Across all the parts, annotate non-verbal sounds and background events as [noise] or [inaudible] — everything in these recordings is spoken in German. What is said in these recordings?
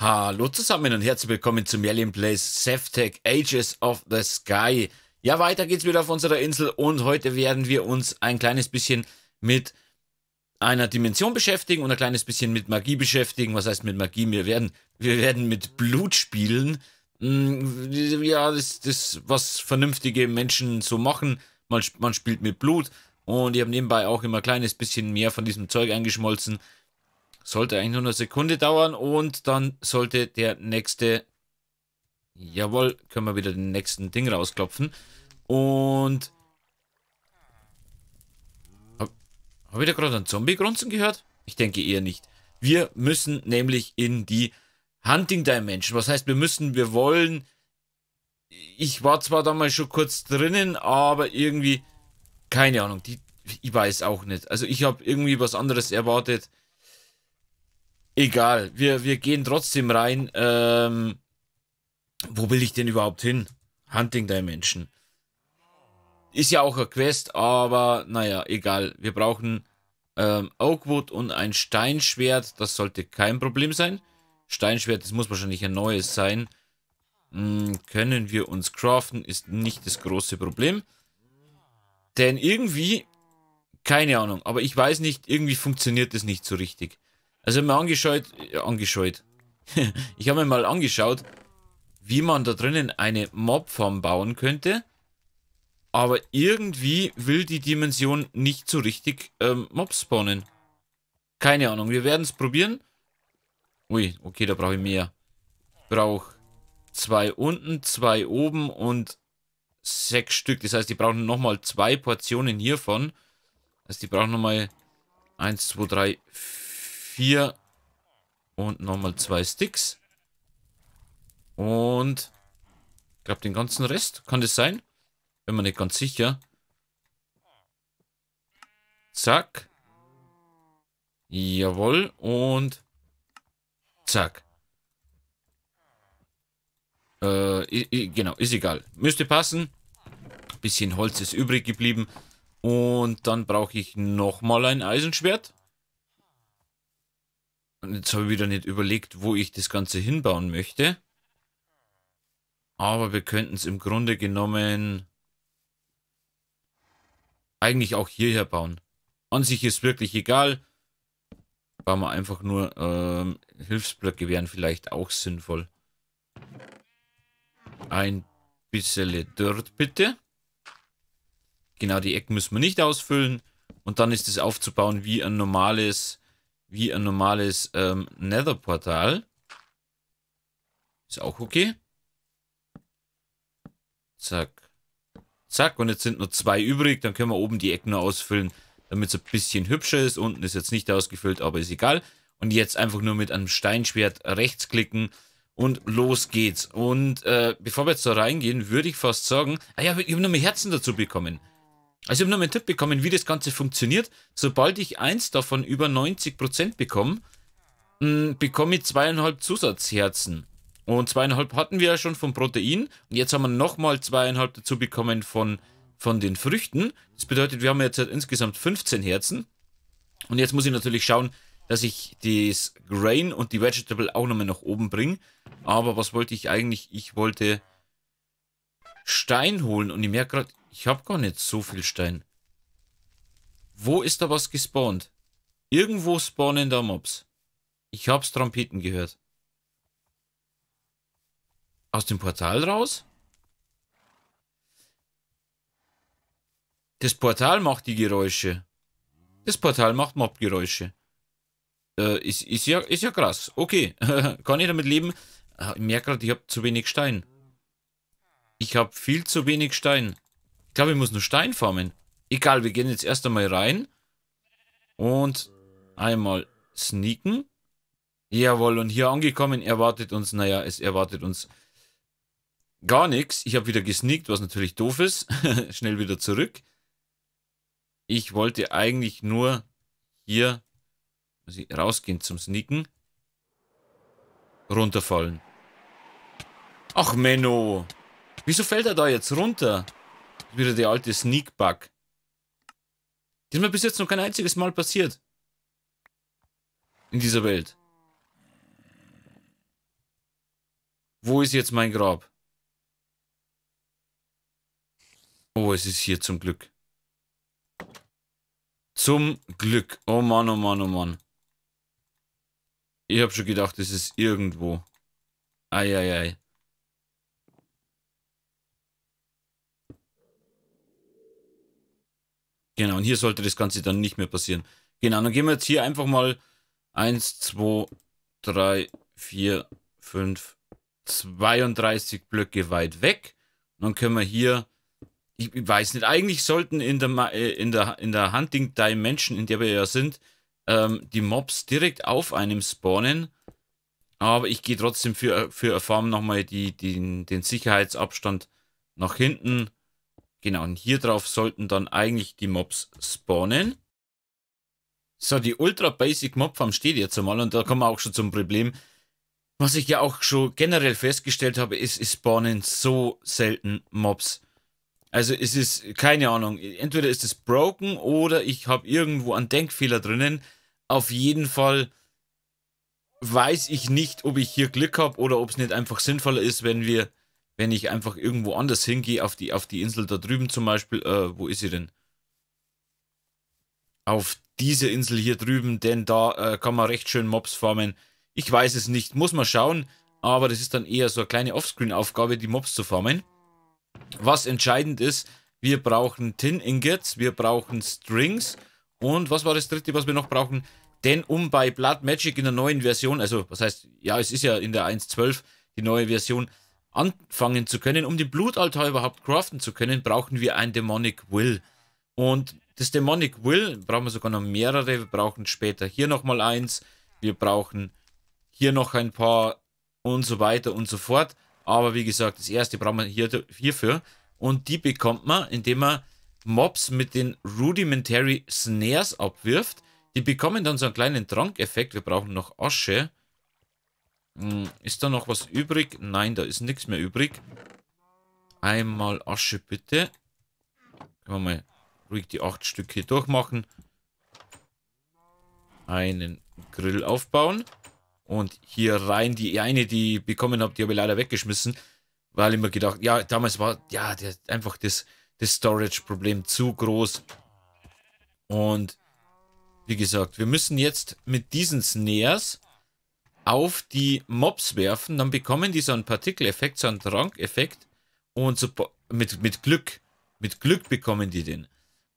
Hallo zusammen und herzlich willkommen zu Merlin Plays Ceftech Ages of the Sky. Ja, weiter geht's wieder auf unserer Insel und heute werden wir uns ein kleines bisschen mit einer Dimension beschäftigen und ein kleines bisschen mit Magie beschäftigen. Was heißt mit Magie? Wir werden, wir werden mit Blut spielen. Hm, ja, das das, was vernünftige Menschen so machen. Man, man spielt mit Blut und ich habe nebenbei auch immer ein kleines bisschen mehr von diesem Zeug eingeschmolzen. Sollte eigentlich nur eine Sekunde dauern und dann sollte der nächste, jawohl, können wir wieder den nächsten Ding rausklopfen. Und, habe hab ich da gerade einen Zombie-Grunzen gehört? Ich denke eher nicht. Wir müssen nämlich in die Hunting Dimension. Was heißt, wir müssen, wir wollen. Ich war zwar damals schon kurz drinnen, aber irgendwie, keine Ahnung, die, ich weiß auch nicht. Also ich habe irgendwie was anderes erwartet. Egal, wir, wir gehen trotzdem rein. Ähm, wo will ich denn überhaupt hin? Hunting Dimension. Ist ja auch eine Quest, aber naja, egal. Wir brauchen ähm, Oakwood und ein Steinschwert. Das sollte kein Problem sein. Steinschwert, das muss wahrscheinlich ein neues sein. Hm, können wir uns craften, ist nicht das große Problem. Denn irgendwie, keine Ahnung, aber ich weiß nicht, irgendwie funktioniert das nicht so richtig. Also mir angeschaut, äh, angeschaut. [laughs] ich habe mir mal angeschaut, wie man da drinnen eine Mobfarm bauen könnte. Aber irgendwie will die Dimension nicht so richtig ähm, Mobs spawnen. Keine Ahnung, wir werden es probieren. Ui, okay, da brauche ich mehr. Brauche zwei unten, zwei oben und sechs Stück. Das heißt, die brauchen nochmal zwei Portionen hiervon. Das heißt, die brauchen nochmal eins, zwei, drei, vier vier und nochmal zwei Sticks. Und ich glaube den ganzen Rest. Kann das sein? Bin mir nicht ganz sicher. Zack. Jawohl. Und zack. Äh, genau, ist egal. Müsste passen. Bisschen Holz ist übrig geblieben. Und dann brauche ich nochmal ein Eisenschwert. Und jetzt habe ich wieder nicht überlegt, wo ich das Ganze hinbauen möchte. Aber wir könnten es im Grunde genommen eigentlich auch hierher bauen. An sich ist wirklich egal. Bauen wir einfach nur ähm, Hilfsblöcke wären vielleicht auch sinnvoll. Ein bisschen Dirt bitte. Genau, die Ecken müssen wir nicht ausfüllen. Und dann ist es aufzubauen wie ein normales wie ein normales ähm, Nether-Portal. Ist auch okay. Zack. Zack. Und jetzt sind nur zwei übrig. Dann können wir oben die Ecken ausfüllen, damit es ein bisschen hübscher ist. Unten ist jetzt nicht ausgefüllt, aber ist egal. Und jetzt einfach nur mit einem Steinschwert rechts klicken. Und los geht's. Und äh, bevor wir jetzt da reingehen, würde ich fast sagen, ah ja, ich habe noch mehr Herzen dazu bekommen. Also ich habe nochmal einen Tipp bekommen, wie das Ganze funktioniert. Sobald ich eins davon über 90% bekomme, hm, bekomme ich zweieinhalb Zusatzherzen. Und zweieinhalb hatten wir ja schon vom Protein. Und jetzt haben wir nochmal zweieinhalb dazu bekommen von, von den Früchten. Das bedeutet, wir haben jetzt halt insgesamt 15 Herzen. Und jetzt muss ich natürlich schauen, dass ich das Grain und die Vegetable auch nochmal nach oben bringe. Aber was wollte ich eigentlich? Ich wollte Stein holen. Und ich merke gerade, ich habe gar nicht so viel Stein. Wo ist da was gespawnt? Irgendwo spawnen da Mobs. Ich hab's Trompeten gehört. Aus dem Portal raus? Das Portal macht die Geräusche. Das Portal macht Mobgeräusche. Äh, ist, ist, ja, ist ja krass. Okay, [laughs] kann ich damit leben. Ah, ich merke gerade, ich habe zu wenig Stein. Ich habe viel zu wenig Stein glaube, ich muss nur Stein farmen. Egal, wir gehen jetzt erst einmal rein. Und einmal sneaken. Jawohl, und hier angekommen erwartet uns, naja, es erwartet uns gar nichts. Ich habe wieder gesneakt, was natürlich doof ist. [laughs] Schnell wieder zurück. Ich wollte eigentlich nur hier rausgehen zum Sneaken. Runterfallen. Ach, Menno. Wieso fällt er da jetzt runter? Wieder der alte Sneak-Bug. Die ist mir bis jetzt noch kein einziges Mal passiert. In dieser Welt. Wo ist jetzt mein Grab? Oh, es ist hier zum Glück. Zum Glück. Oh Mann, oh Mann, oh Mann. Ich habe schon gedacht, es ist irgendwo. Eieiei. Ei, ei. Genau, und hier sollte das Ganze dann nicht mehr passieren. Genau, dann gehen wir jetzt hier einfach mal 1, 2, 3, 4, 5, 32 Blöcke weit weg. Und dann können wir hier, ich, weiß nicht, eigentlich sollten in der, äh, in der, in der Hunting Dimension, in der wir ja sind, ähm, die Mobs direkt auf einem spawnen. Aber ich gehe trotzdem für, für Farm nochmal die, die, den Sicherheitsabstand nach hinten. Genau, und hier drauf sollten dann eigentlich die Mobs spawnen. So, die Ultra Basic Mob Farm steht jetzt einmal und da kommen wir auch schon zum Problem. Was ich ja auch schon generell festgestellt habe, ist, es spawnen so selten Mobs. Also es ist, keine Ahnung, entweder ist es broken oder ich habe irgendwo einen Denkfehler drinnen. Auf jeden Fall weiß ich nicht, ob ich hier Glück habe oder ob es nicht einfach sinnvoller ist, wenn wir wenn ich einfach irgendwo anders hingehe, auf die, auf die Insel da drüben zum Beispiel, äh, wo ist sie denn? Auf diese Insel hier drüben, denn da äh, kann man recht schön Mobs farmen. Ich weiß es nicht, muss man schauen, aber das ist dann eher so eine kleine Offscreen-Aufgabe, die Mobs zu farmen. Was entscheidend ist, wir brauchen Tin Ingots, wir brauchen Strings und was war das dritte, was wir noch brauchen? Denn um bei Blood Magic in der neuen Version, also was heißt, ja, es ist ja in der 1.12 die neue Version, anfangen zu können, um den Blutaltar überhaupt craften zu können, brauchen wir ein Demonic Will. Und das Demonic Will brauchen wir sogar noch mehrere. Wir brauchen später hier nochmal eins. Wir brauchen hier noch ein paar und so weiter und so fort. Aber wie gesagt, das erste brauchen wir hier, hierfür. Und die bekommt man, indem man Mobs mit den Rudimentary Snares abwirft. Die bekommen dann so einen kleinen Trankeffekt. Wir brauchen noch Asche. Hm, ist da noch was übrig? Nein, da ist nichts mehr übrig. Einmal Asche bitte. Können wir mal ruhig die acht Stücke durchmachen. Einen Grill aufbauen. Und hier rein, die eine, die ich bekommen habe, die habe ich leider weggeschmissen. Weil ich mir gedacht, ja, damals war, ja, der, einfach das, das Storage-Problem zu groß. Und wie gesagt, wir müssen jetzt mit diesen Snares auf die Mobs werfen, dann bekommen die so einen Partikeleffekt, so einen Trankeffekt und so, mit, mit Glück, mit Glück bekommen die den.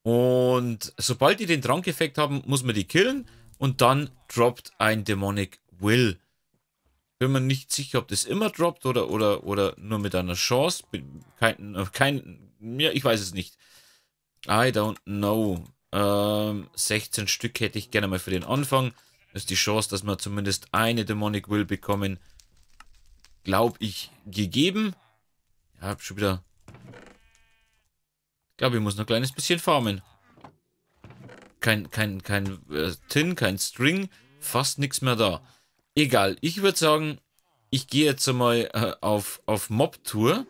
Und sobald die den Trankeffekt haben, muss man die killen und dann droppt ein Demonic Will. Bin mir nicht sicher, ob das immer droppt oder, oder, oder nur mit einer Chance. Kein, kein, ja, ich weiß es nicht. I don't know. Ähm, 16 Stück hätte ich gerne mal für den Anfang ist die Chance, dass wir zumindest eine Demonic Will bekommen, glaube ich, gegeben. Ja, hab schon wieder... Ich glaube, ich muss noch ein kleines bisschen farmen. Kein, kein, kein äh, Tin, kein String, fast nichts mehr da. Egal, ich würde sagen, ich gehe jetzt einmal äh, auf, auf Mob-Tour.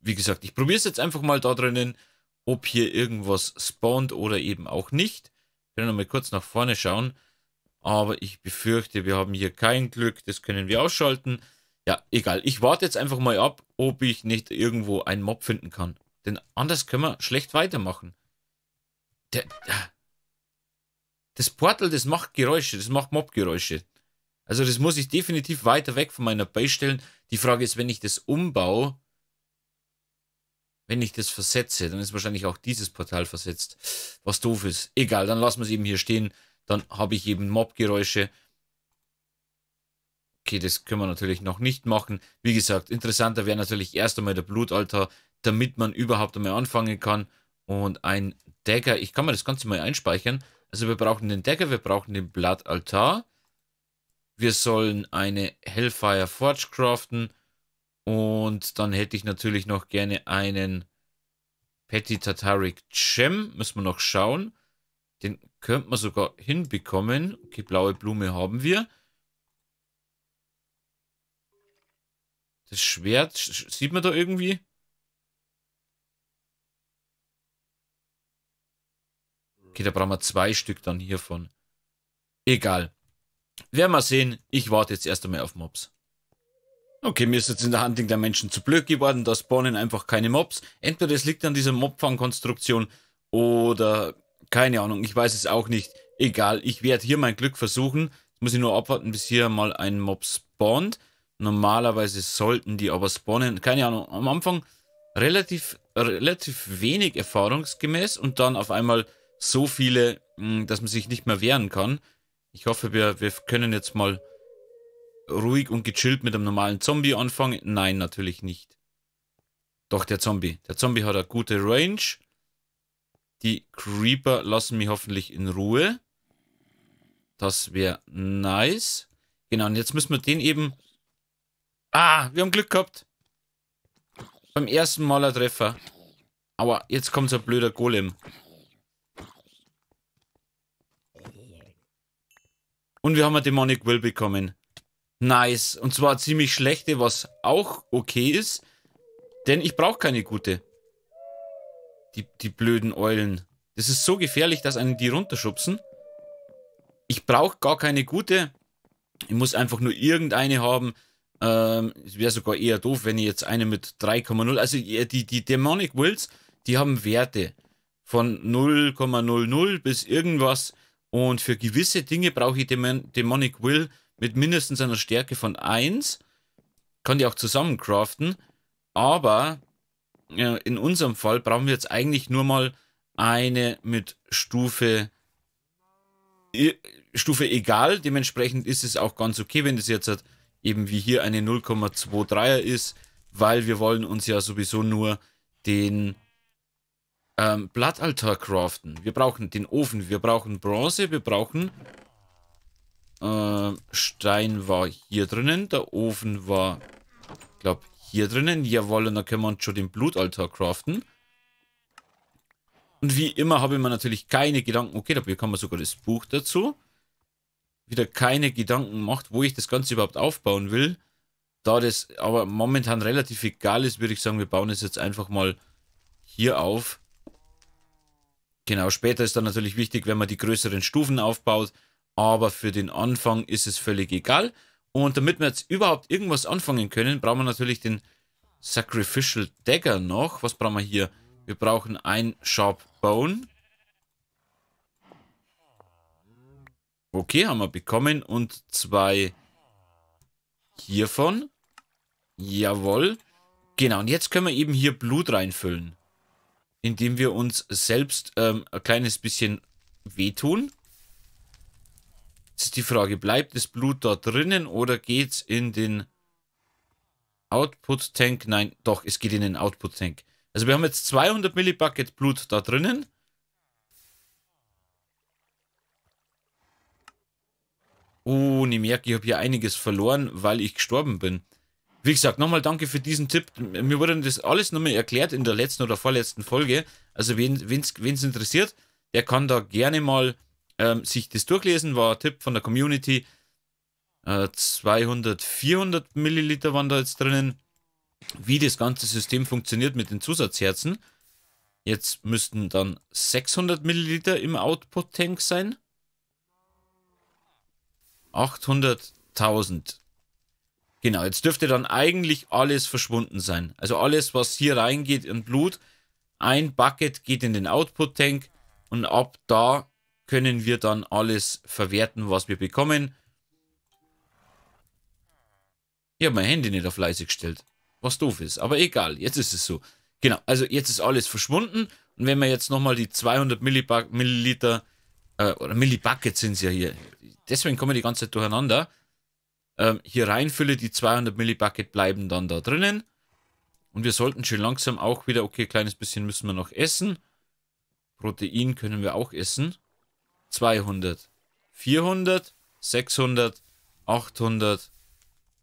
Wie gesagt, ich probiere es jetzt einfach mal da drinnen, ob hier irgendwas spawnt oder eben auch nicht können mal kurz nach vorne schauen. Aber ich befürchte, wir haben hier kein Glück. Das können wir ausschalten. Ja, egal. Ich warte jetzt einfach mal ab, ob ich nicht irgendwo einen Mob finden kann. Denn anders können wir schlecht weitermachen. Der, das Portal, das macht Geräusche. Das macht Mobgeräusche. Also das muss ich definitiv weiter weg von meiner Base stellen. Die Frage ist, wenn ich das umbaue, wenn ich das versetze, dann ist wahrscheinlich auch dieses Portal versetzt, was doof ist. Egal, dann lassen wir es eben hier stehen. Dann habe ich eben Mob-Geräusche. Okay, das können wir natürlich noch nicht machen. Wie gesagt, interessanter wäre natürlich erst einmal der Blutaltar, damit man überhaupt einmal anfangen kann. Und ein Dagger, ich kann mir das Ganze mal einspeichern. Also wir brauchen den Dagger, wir brauchen den Blutaltar. Wir sollen eine Hellfire Forge craften. Und dann hätte ich natürlich noch gerne einen Petty Tatarik Gem. Müssen wir noch schauen. Den könnte man sogar hinbekommen. Okay, blaue Blume haben wir. Das Schwert, sieht man da irgendwie? Okay, da brauchen wir zwei Stück dann hiervon. Egal. Werden wir sehen. Ich warte jetzt erst einmal auf Mobs. Okay, mir ist jetzt in der Handlung der Menschen zu blöd geworden, da spawnen einfach keine Mobs. Entweder es liegt an dieser Mobfangkonstruktion oder keine Ahnung, ich weiß es auch nicht. Egal, ich werde hier mein Glück versuchen. Jetzt muss ich nur abwarten, bis hier mal ein Mob spawnt. Normalerweise sollten die aber spawnen. Keine Ahnung, am Anfang relativ, relativ wenig erfahrungsgemäß und dann auf einmal so viele, hm, dass man sich nicht mehr wehren kann. Ich hoffe, wir, wir können jetzt mal ruhig und gechillt mit einem normalen Zombie anfangen? Nein, natürlich nicht. Doch, der Zombie. Der Zombie hat eine gute Range. Die Creeper lassen mich hoffentlich in Ruhe. Das wäre nice. Genau, und jetzt müssen wir den eben... Ah, wir haben Glück gehabt. Beim ersten Mal ein Treffer. Aber jetzt kommt so ein blöder Golem. Und wir haben einen Demonic Will bekommen. Nice. Und zwar ziemlich schlechte, was auch okay ist. Denn ich brauche keine gute. Die, die blöden Eulen. Das ist so gefährlich, dass einen die runterschubsen. Ich brauche gar keine gute. Ich muss einfach nur irgendeine haben. Ähm, es wäre sogar eher doof, wenn ich jetzt eine mit 3,0. Also die, die Demonic Wills, die haben Werte von 0,00 bis irgendwas. Und für gewisse Dinge brauche ich Demon Demonic Will mit mindestens einer Stärke von 1. Kann die auch zusammen craften. Aber äh, in unserem Fall brauchen wir jetzt eigentlich nur mal eine mit Stufe e, Stufe egal. Dementsprechend ist es auch ganz okay, wenn das jetzt halt eben wie hier eine 0,23er ist, weil wir wollen uns ja sowieso nur den ähm, Blattaltar craften. Wir brauchen den Ofen, wir brauchen Bronze, wir brauchen ähm, Stein war hier drinnen. Der Ofen war, ich glaube, hier drinnen. Jawohl, und dann können wir uns schon den Blutaltar craften. Und wie immer habe ich mir natürlich keine Gedanken... Okay, da bekommen wir sogar das Buch dazu. Wieder keine Gedanken macht, wo ich das Ganze überhaupt aufbauen will. Da das aber momentan relativ egal ist, würde ich sagen, wir bauen es jetzt einfach mal hier auf. Genau, später ist dann natürlich wichtig, wenn man die größeren Stufen aufbaut, aber für den Anfang ist es völlig egal. Und damit wir jetzt überhaupt irgendwas anfangen können, brauchen wir natürlich den Sacrificial Dagger noch. Was brauchen wir hier? Wir brauchen ein Sharp Bone. Okay, haben wir bekommen. Und zwei hiervon. Jawohl. Genau, und jetzt können wir eben hier Blut reinfüllen. Indem wir uns selbst ähm, ein kleines bisschen wehtun. Jetzt ist die Frage, bleibt das Blut da drinnen oder geht es in den Output-Tank? Nein, doch, es geht in den Output-Tank. Also wir haben jetzt 200 Millibucket Blut da drinnen. Oh, und ich merke, ich habe hier einiges verloren, weil ich gestorben bin. Wie gesagt, nochmal danke für diesen Tipp. Mir wurde das alles nochmal erklärt in der letzten oder vorletzten Folge. Also wen es interessiert, der kann da gerne mal ähm, sich das durchlesen, war ein Tipp von der Community. Äh, 200, 400 Milliliter waren da jetzt drinnen. Wie das ganze System funktioniert mit den Zusatzherzen. Jetzt müssten dann 600 Milliliter im Output-Tank sein. 800.000. Genau, jetzt dürfte dann eigentlich alles verschwunden sein. Also alles, was hier reingeht in Blut, ein Bucket geht in den Output-Tank und ab da können wir dann alles verwerten, was wir bekommen. Ich habe mein Handy nicht auf leise gestellt. Was doof ist. Aber egal, jetzt ist es so. Genau, also jetzt ist alles verschwunden. Und wenn wir jetzt nochmal die 200 Millibug Milliliter, äh, oder Millibucket sind es ja hier. Deswegen kommen wir die ganze Zeit durcheinander. Ähm, hier reinfülle, die 200 Millibucket bleiben dann da drinnen. Und wir sollten schön langsam auch wieder, okay, kleines bisschen müssen wir noch essen. Protein können wir auch essen. 200, 400, 600, 800,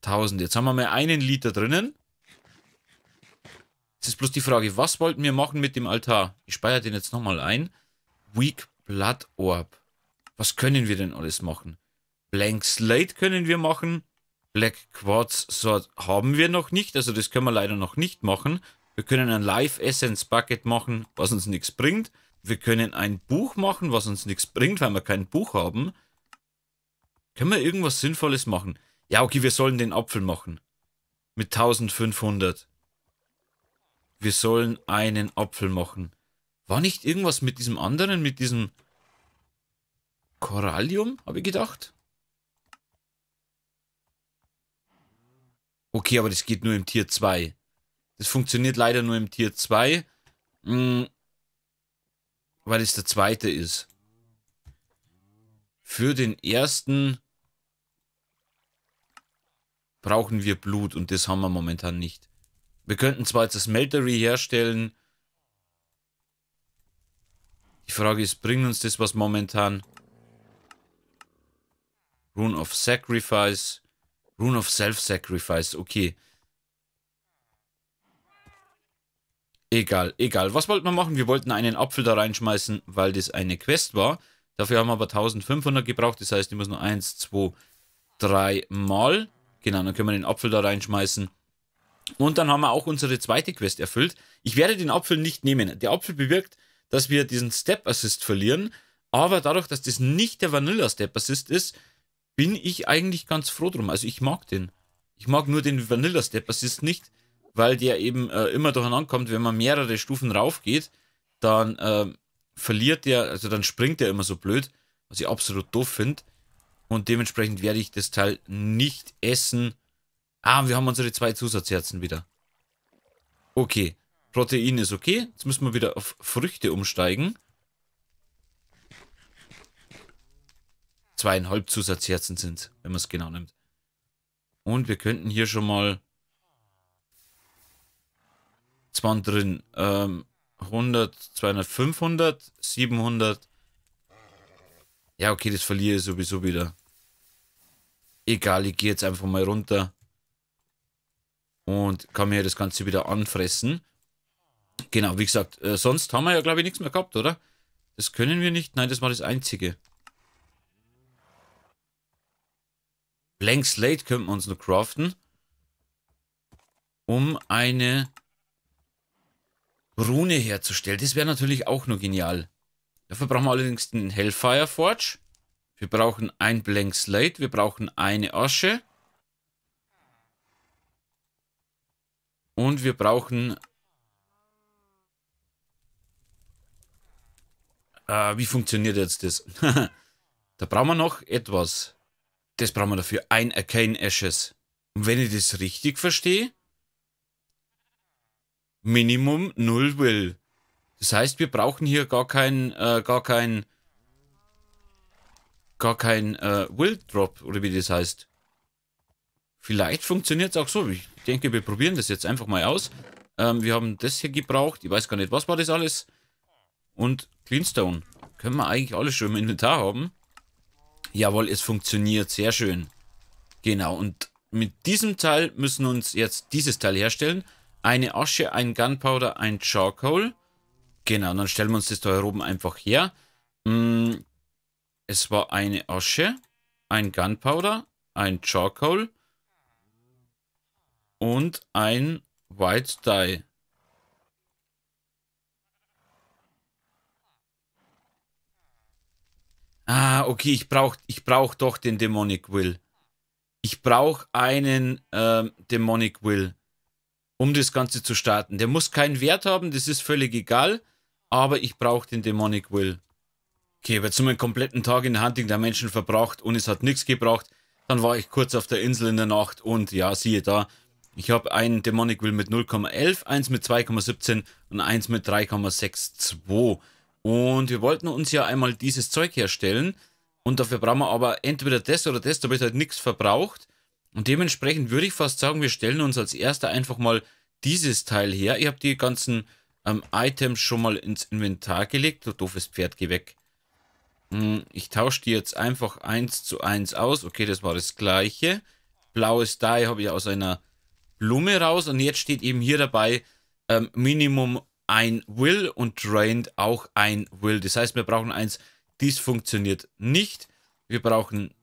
1000. Jetzt haben wir mal einen Liter drinnen. Jetzt ist bloß die Frage, was wollten wir machen mit dem Altar? Ich speichere den jetzt nochmal ein. Weak Blood Orb. Was können wir denn alles machen? Blank Slate können wir machen. Black Quartz Sword haben wir noch nicht. Also das können wir leider noch nicht machen. Wir können ein Live Essence Bucket machen, was uns nichts bringt wir können ein Buch machen, was uns nichts bringt, weil wir kein Buch haben. Können wir irgendwas Sinnvolles machen? Ja, okay, wir sollen den Apfel machen. Mit 1500. Wir sollen einen Apfel machen. War nicht irgendwas mit diesem anderen, mit diesem Korallium, habe ich gedacht? Okay, aber das geht nur im Tier 2. Das funktioniert leider nur im Tier 2. Hm, mm, weil es der zweite ist. Für den ersten brauchen wir Blut und das haben wir momentan nicht. Wir könnten zwar jetzt das Meltery herstellen. Die Frage ist, bringt uns das was momentan? Rune of Sacrifice. Rune of Self-Sacrifice, okay. Egal, egal. Was wollten wir machen? Wir wollten einen Apfel da reinschmeißen, weil das eine Quest war. Dafür haben wir aber 1500 gebraucht. Das heißt, ich muss nur 1, 2, 3 Mal. Genau, dann können wir den Apfel da reinschmeißen. Und dann haben wir auch unsere zweite Quest erfüllt. Ich werde den Apfel nicht nehmen. Der Apfel bewirkt, dass wir diesen Step Assist verlieren. Aber dadurch, dass das nicht der Vanilla Step Assist ist, bin ich eigentlich ganz froh drum. Also ich mag den. Ich mag nur den Vanilla Step Assist nicht weil der eben äh, immer durcheinander kommt, wenn man mehrere Stufen raufgeht, dann äh, verliert der, also dann springt der immer so blöd, was ich absolut doof finde. Und dementsprechend werde ich das Teil nicht essen. Ah, wir haben unsere zwei Zusatzherzen wieder. Okay, Protein ist okay. Jetzt müssen wir wieder auf Früchte umsteigen. Zweieinhalb Zusatzherzen sind wenn man es genau nimmt. Und wir könnten hier schon mal zwei drin. Ähm, 100, 200, 500, 700. Ja, okay, das verliere ich sowieso wieder. Egal, ich gehe jetzt einfach mal runter. Und kann mir das Ganze wieder anfressen. Genau, wie gesagt, äh, sonst haben wir ja, glaube ich, nichts mehr gehabt, oder? Das können wir nicht. Nein, das war das Einzige. Blank Slate könnten wir uns nur craften. Um eine Rune herzustellen. Das wäre natürlich auch nur genial. Dafür brauchen wir allerdings den Hellfire Forge. Wir brauchen ein Blank Slate. Wir brauchen eine Asche. Und wir brauchen... Äh, wie funktioniert jetzt das? [laughs] da brauchen wir noch etwas. Das brauchen wir dafür. Ein Arcane Ashes. Und wenn ich das richtig verstehe, Minimum null Will. Das heißt, wir brauchen hier gar kein, äh, gar kein, gar kein äh, Will Drop oder wie das heißt. Vielleicht funktioniert es auch so. Ich denke, wir probieren das jetzt einfach mal aus. Ähm, wir haben das hier gebraucht. Ich weiß gar nicht, was war das alles? Und Cleanstone. Können wir eigentlich alles schon im Inventar haben? Jawohl, es funktioniert. Sehr schön. Genau, und mit diesem Teil müssen wir uns jetzt dieses Teil herstellen eine Asche, ein Gunpowder, ein Charcoal. Genau, dann stellen wir uns das da oben einfach her. Mm, es war eine Asche, ein Gunpowder, ein Charcoal und ein White Dye. Ah, okay, ich brauche ich brauch doch den Demonic Will. Ich brauche einen ähm, Demonic Will um das Ganze zu starten. Der muss keinen Wert haben, das ist völlig egal, aber ich brauche den Demonic Will. Okay, ich aber zu meinen kompletten Tag in Hunting der Menschen verbracht und es hat nichts gebracht. Dann war ich kurz auf der Insel in der Nacht und ja, siehe da, ich habe einen Demonic Will mit 0,11, eins mit 2,17 und eins mit 3,62. Und wir wollten uns ja einmal dieses Zeug herstellen und dafür brauchen wir aber entweder das oder das, damit halt nichts verbraucht. Und dementsprechend würde ich fast sagen, wir stellen uns als erster einfach mal dieses Teil her. Ich habe die ganzen ähm, Items schon mal ins Inventar gelegt. Du doofes Pferd, geh weg. Hm, ich tausche die jetzt einfach eins zu eins aus. Okay, das war das gleiche. Blaues Dye habe ich aus einer Blume raus. Und jetzt steht eben hier dabei ähm, Minimum ein Will und Drained auch ein Will. Das heißt, wir brauchen eins, dies funktioniert nicht. Wir brauchen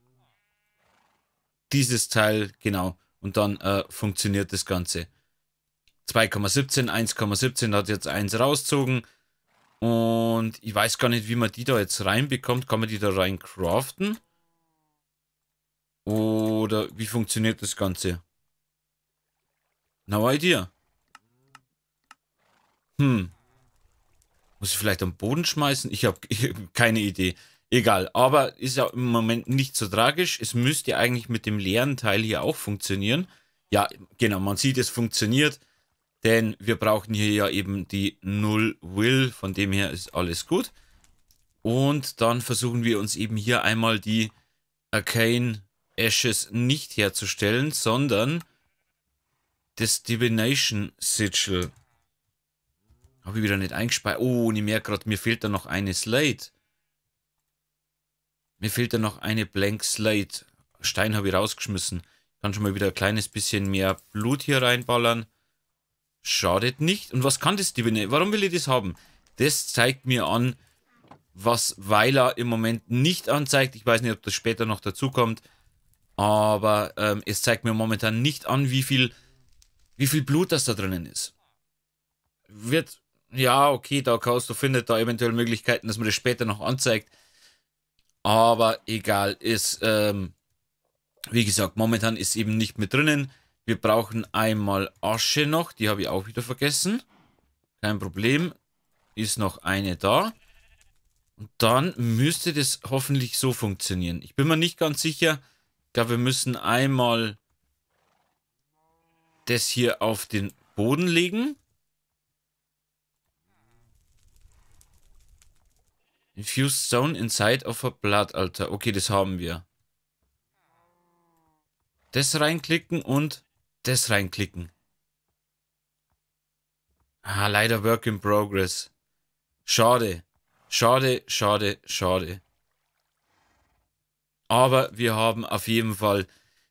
dieses Teil, genau. Und dann äh, funktioniert das Ganze. 2,17, 1,17 hat jetzt eins rausgezogen. Und ich weiß gar nicht, wie man die da jetzt reinbekommt. Kann man die da rein craften? Oder wie funktioniert das Ganze? No idea. Hm. Muss ich vielleicht am Boden schmeißen? Ich habe hab [laughs] keine Idee. Egal, aber ist ja im Moment nicht so tragisch. Es müsste eigentlich mit dem leeren Teil hier auch funktionieren. Ja, genau, man sieht, es funktioniert, denn wir brauchen hier ja eben die Null Will, von dem her ist alles gut. Und dann versuchen wir uns eben hier einmal die Arcane Ashes nicht herzustellen, sondern das Divination Sigil. Habe ich wieder nicht eingespeichert. Oh, und ich merke gerade, mir fehlt da noch eine Slate. Mir fehlt da noch eine Blank Slate. Stein habe ich rausgeschmissen. Kann schon mal wieder ein kleines bisschen mehr Blut hier reinballern. Schadet nicht. Und was kann das Divine? Warum will ich das haben? Das zeigt mir an, was Weiler im Moment nicht anzeigt. Ich weiß nicht, ob das später noch dazu kommt. Aber ähm, es zeigt mir momentan nicht an, wie viel, wie viel Blut das da drinnen ist. Wird, ja, okay, da kannst du findet da eventuell Möglichkeiten, dass man das später noch anzeigt. Aber egal, ist, ähm, wie gesagt, momentan ist eben nicht mehr drinnen. Wir brauchen einmal Asche noch, die habe ich auch wieder vergessen. Kein Problem, ist noch eine da. Und dann müsste das hoffentlich so funktionieren. Ich bin mir nicht ganz sicher. Ich glaube, wir müssen einmal das hier auf den Boden legen. Infused stone inside of a blood altar. Okay, das haben wir. Das reinklicken und das reinklicken. Ah, leider Work in Progress. Schade. Schade, schade, schade. Aber wir haben auf jeden Fall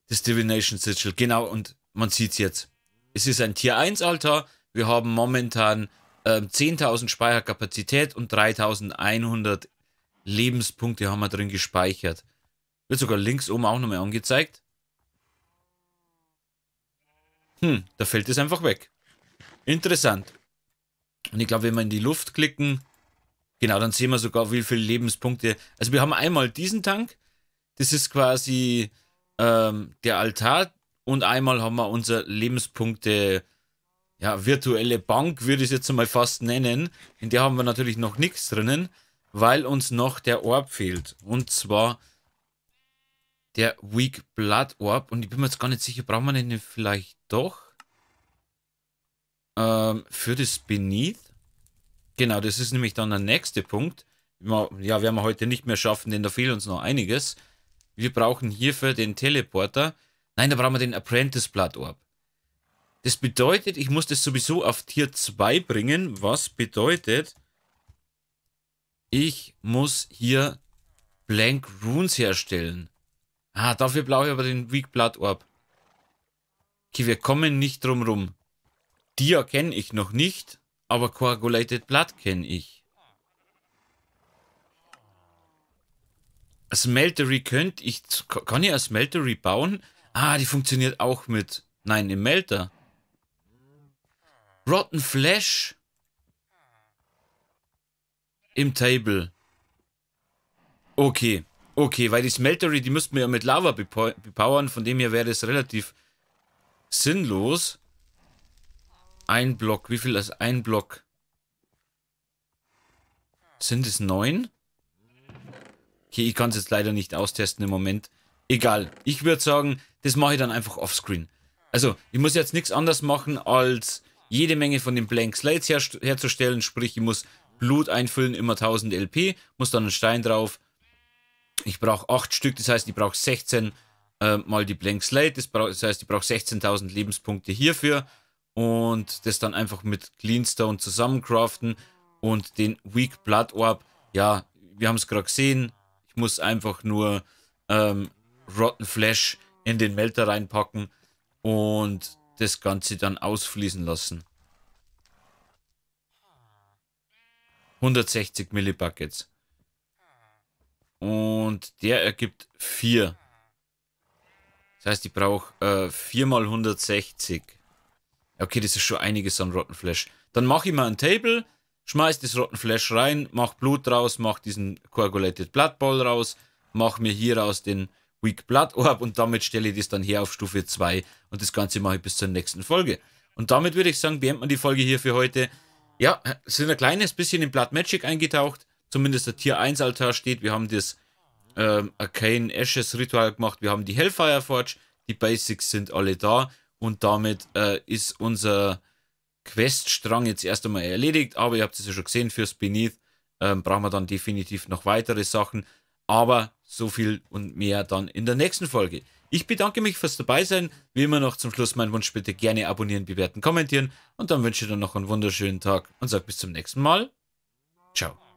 das Divination Sigil. Genau, und man sieht es jetzt. Es ist ein Tier 1 Altar. Wir haben momentan 10.000 ähm, Speicherkapazität und 3.100 Lebenspunkte haben wir drin gespeichert. Wird sogar links oben auch nochmal angezeigt. Hm, da fällt es einfach weg. Interessant. Und ich glaube, wenn wir in die Luft klicken, genau, dann sehen wir sogar, wie viele Lebenspunkte. Also wir haben einmal diesen Tank, das ist quasi ähm, der Altar und einmal haben wir unser Lebenspunkte ja, virtuelle Bank, würde ich es jetzt mal fast nennen. In der haben wir natürlich noch nichts drinnen, weil uns noch der Orb fehlt. Und zwar der Weak Blood Orb. Und ich bin mir jetzt gar nicht sicher, braucht man den vielleicht doch? Ähm, für das Beneath. Genau, das ist nämlich dann der nächste Punkt. Ja, werden wir heute nicht mehr schaffen, denn da fehlt uns noch einiges. Wir brauchen hierfür den Teleporter. Nein, da brauchen wir den Apprentice Blood Orb. Das bedeutet, ich muss das sowieso auf Tier 2 bringen, was bedeutet, ich muss hier Blank Runes herstellen. Ah, dafür brauche ich aber den Weak Blood Orb. Okay, wir kommen nicht drum rum. Dia kenne ich noch nicht, aber Coagulated Blood kenne ich. A Smeltery könnte ich... Kann ich eine Smeltery bauen? Ah, die funktioniert auch mit... Nein, im Melter. Rotten Flash im Table. Okay, okay, weil die Smeltery, die müssten wir ja mit Lava bepowern, von dem her wäre das relativ sinnlos. Ein Block, wie viel ist ein Block? Sind es neun? Okay, ich kann es jetzt leider nicht austesten im Moment. Egal, ich würde sagen, das mache ich dann einfach offscreen. Also, ich muss jetzt nichts anderes machen als jede Menge von den Blank Slates her herzustellen. Sprich, ich muss Blut einfüllen, immer 1000 LP, muss dann einen Stein drauf. Ich brauche 8 Stück, das heißt, ich brauche 16 äh, mal die Blank Slate. Das, das heißt, ich brauche 16.000 Lebenspunkte hierfür. Und das dann einfach mit Cleanstone zusammencraften. Und den Weak Blood Orb, ja, wir haben es gerade gesehen. Ich muss einfach nur ähm, Rotten Flesh in den Melter reinpacken. Und das Ganze dann ausfließen lassen. 160 Millibuckets. Und der ergibt 4. Das heißt, ich brauche äh, 4 mal 160. Okay, das ist schon einiges an Rottenflash. Dann mache ich mal ein Table, schmeiß das Rottenflash rein, mach Blut raus, mach diesen Coagulated Blood Ball raus, mach mir hier aus den Weak Blood Orb [laughs] und damit stelle ich das dann her auf Stufe 2 und das Ganze mache ich bis zur nächsten Folge. Und damit würde ich sagen, beenden wir die Folge hier für heute. Ja, sind ein kleines bisschen in Blood Magic eingetaucht. Zumindest der Tier 1 Altar steht. Wir haben das ähm, Arcane Ashes Ritual gemacht. Wir haben die Hellfire Forge. Die Basics sind alle da. Und damit äh, ist unser Queststrang jetzt erst einmal erledigt. Aber ihr habt es ja schon gesehen, fürs Beneath ähm, brauchen wir dann definitiv noch weitere Sachen. Aber so viel und mehr dann in der nächsten Folge. Ich bedanke mich fürs Dabeisein. Wie immer noch zum Schluss mein Wunsch, bitte gerne abonnieren, bewerten, kommentieren und dann wünsche ich dir noch einen wunderschönen Tag und sage bis zum nächsten Mal. Ciao.